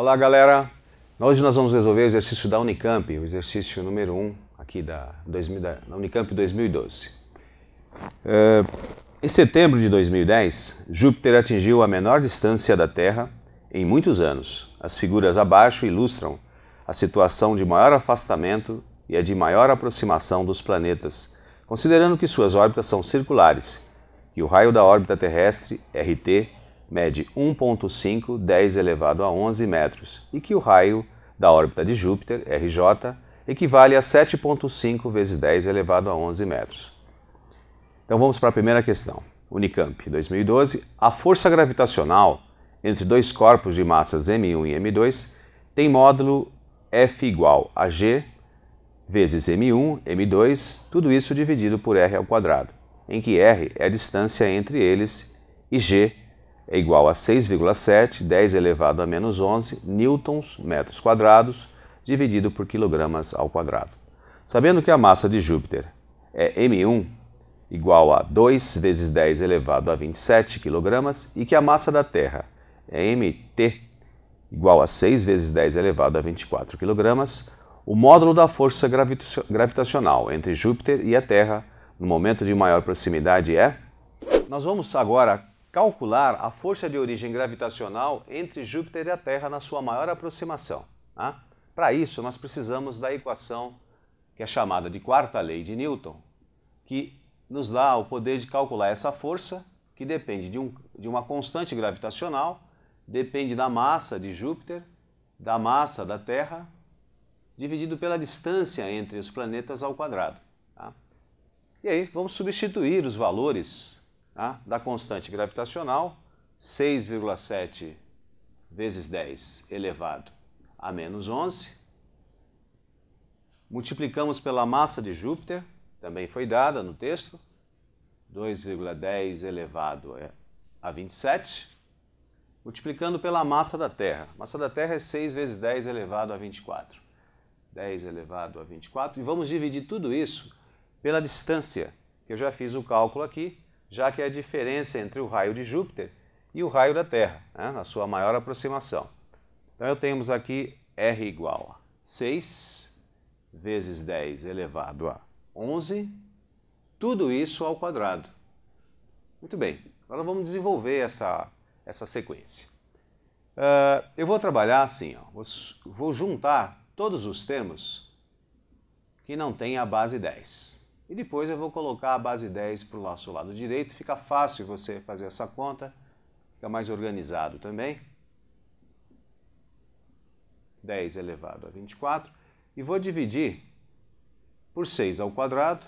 Olá, galera! Hoje nós vamos resolver o exercício da Unicamp, o exercício número 1 aqui da, 2000, da Unicamp 2012. É, em setembro de 2010, Júpiter atingiu a menor distância da Terra em muitos anos. As figuras abaixo ilustram a situação de maior afastamento e a de maior aproximação dos planetas, considerando que suas órbitas são circulares e o raio da órbita terrestre, RT, mede 1.5 10 elevado a 11 metros e que o raio da órbita de Júpiter, RJ, equivale a 7.5 vezes 10 elevado a 11 metros. Então vamos para a primeira questão. Unicamp, 2012. A força gravitacional entre dois corpos de massas m1 e m2 tem módulo F igual a G vezes m1, m2, tudo isso dividido por r ao quadrado, em que r é a distância entre eles e g é igual a 6,7 10 elevado a menos 11 newtons metros quadrados dividido por quilogramas ao quadrado. Sabendo que a massa de Júpiter é m1 igual a 2 vezes 10 elevado a 27 quilogramas e que a massa da Terra é mt igual a 6 vezes 10 elevado a 24 quilogramas, o módulo da força gravitacional entre Júpiter e a Terra no momento de maior proximidade é? Nós vamos agora calcular a força de origem gravitacional entre Júpiter e a Terra na sua maior aproximação. Né? Tá? Para isso, nós precisamos da equação que é chamada de quarta lei de Newton, que nos dá o poder de calcular essa força, que depende de, um, de uma constante gravitacional, depende da massa de Júpiter, da massa da Terra, dividido pela distância entre os planetas ao quadrado. Tá? E aí, vamos substituir os valores tá? da constante gravitacional, 6,7 vezes 10 elevado a menos 11. Multiplicamos pela massa de Júpiter, também foi dada no texto, 2,10 elevado é, a 27, multiplicando pela massa da Terra. A massa da Terra é 6 vezes 10 elevado a 24. 10 elevado a 24. E vamos dividir tudo isso pela distância, que eu já fiz o cálculo aqui, já que é a diferença entre o raio de Júpiter e o raio da Terra, né, na sua maior aproximação. Então, eu temos aqui R igual a 6 vezes 10 elevado a 11, tudo isso ao quadrado. Muito bem, agora vamos desenvolver essa, essa sequência. Uh, eu vou trabalhar assim, ó, vou, vou juntar todos os termos que não têm a base 10. E depois eu vou colocar a base 10 para o nosso lado direito. Fica fácil você fazer essa conta. Fica mais organizado também. 10 elevado a 24. E vou dividir por 6 ao quadrado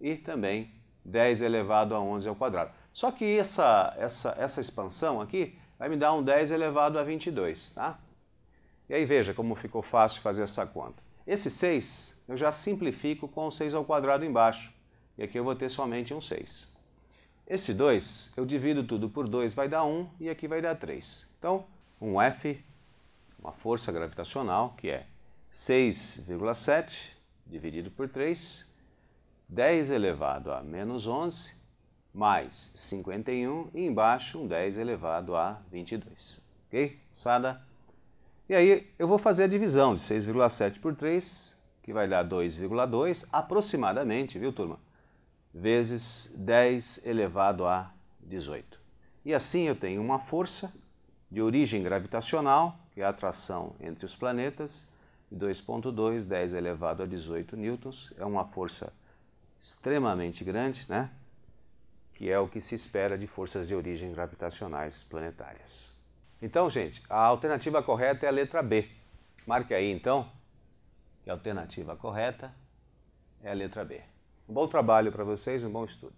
e também 10 elevado a 11 ao quadrado. Só que essa, essa, essa expansão aqui vai me dar um 10 elevado a 22, tá? E aí veja como ficou fácil fazer essa conta. Esse 6 eu já simplifico com 6 ao quadrado embaixo. E aqui eu vou ter somente um 6. Esse 2, eu divido tudo por 2, vai dar 1, e aqui vai dar 3. Então, um F, uma força gravitacional, que é 6,7 dividido por 3, 10 elevado a menos 11, mais 51, e embaixo um 10 elevado a 22. Ok? Sada? E aí, eu vou fazer a divisão de 6,7 por 3, que vai dar 2,2 aproximadamente, viu turma? Vezes 10 elevado a 18. E assim eu tenho uma força de origem gravitacional, que é a atração entre os planetas, 2.2, 10 elevado a 18 newtons, é uma força extremamente grande, né? que é o que se espera de forças de origem gravitacionais planetárias. Então, gente, a alternativa correta é a letra B. Marque aí, então, e é a alternativa correta é a letra B. Um bom trabalho para vocês, um bom estudo.